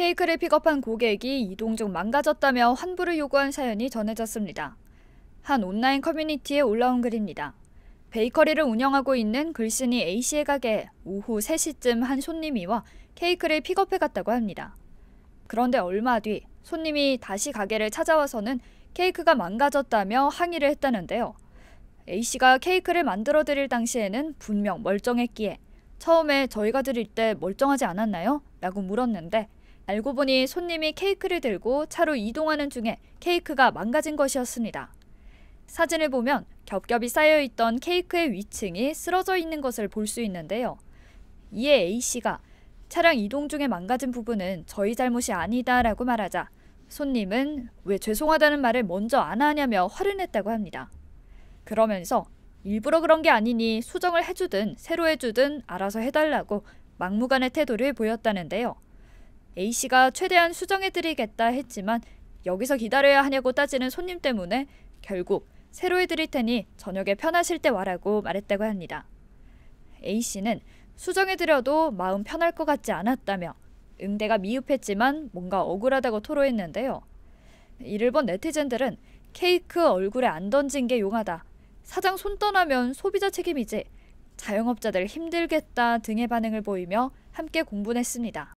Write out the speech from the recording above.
케이크를 픽업한 고객이 이동 중 망가졌다며 환불을 요구한 사연이 전해졌습니다. 한 온라인 커뮤니티에 올라온 글입니다. 베이커리를 운영하고 있는 글쓴이 A씨의 가게에 오후 3시쯤 한 손님이와 케이크를 픽업해 갔다고 합니다. 그런데 얼마 뒤 손님이 다시 가게를 찾아와서는 케이크가 망가졌다며 항의를 했다는데요. A씨가 케이크를 만들어 드릴 당시에는 분명 멀쩡했기에 처음에 저희가 드릴 때 멀쩡하지 않았나요? 라고 물었는데 알고 보니 손님이 케이크를 들고 차로 이동하는 중에 케이크가 망가진 것이었습니다. 사진을 보면 겹겹이 쌓여 있던 케이크의 위층이 쓰러져 있는 것을 볼 수 있는데요. 이에 A씨가 차량 이동 중에 망가진 부분은 저희 잘못이 아니다라고 말하자 손님은 왜 죄송하다는 말을 먼저 안 하냐며 화를 냈다고 합니다. 그러면서 일부러 그런 게 아니니 수정을 해주든 새로 해주든 알아서 해달라고 막무가내 태도를 보였다는데요. A씨가 최대한 수정해드리겠다 했지만 여기서 기다려야 하냐고 따지는 손님 때문에 결국 새로 해드릴 테니 저녁에 편하실 때 와라고 말했다고 합니다. A씨는 수정해드려도 마음 편할 것 같지 않았다며 응대가 미흡했지만 뭔가 억울하다고 토로했는데요. 이를 본 네티즌들은 케이크 얼굴에 안 던진 게 용하다. 사장 손 떠나면 소비자 책임이지. 자영업자들 힘들겠다 등의 반응을 보이며 함께 공분했습니다.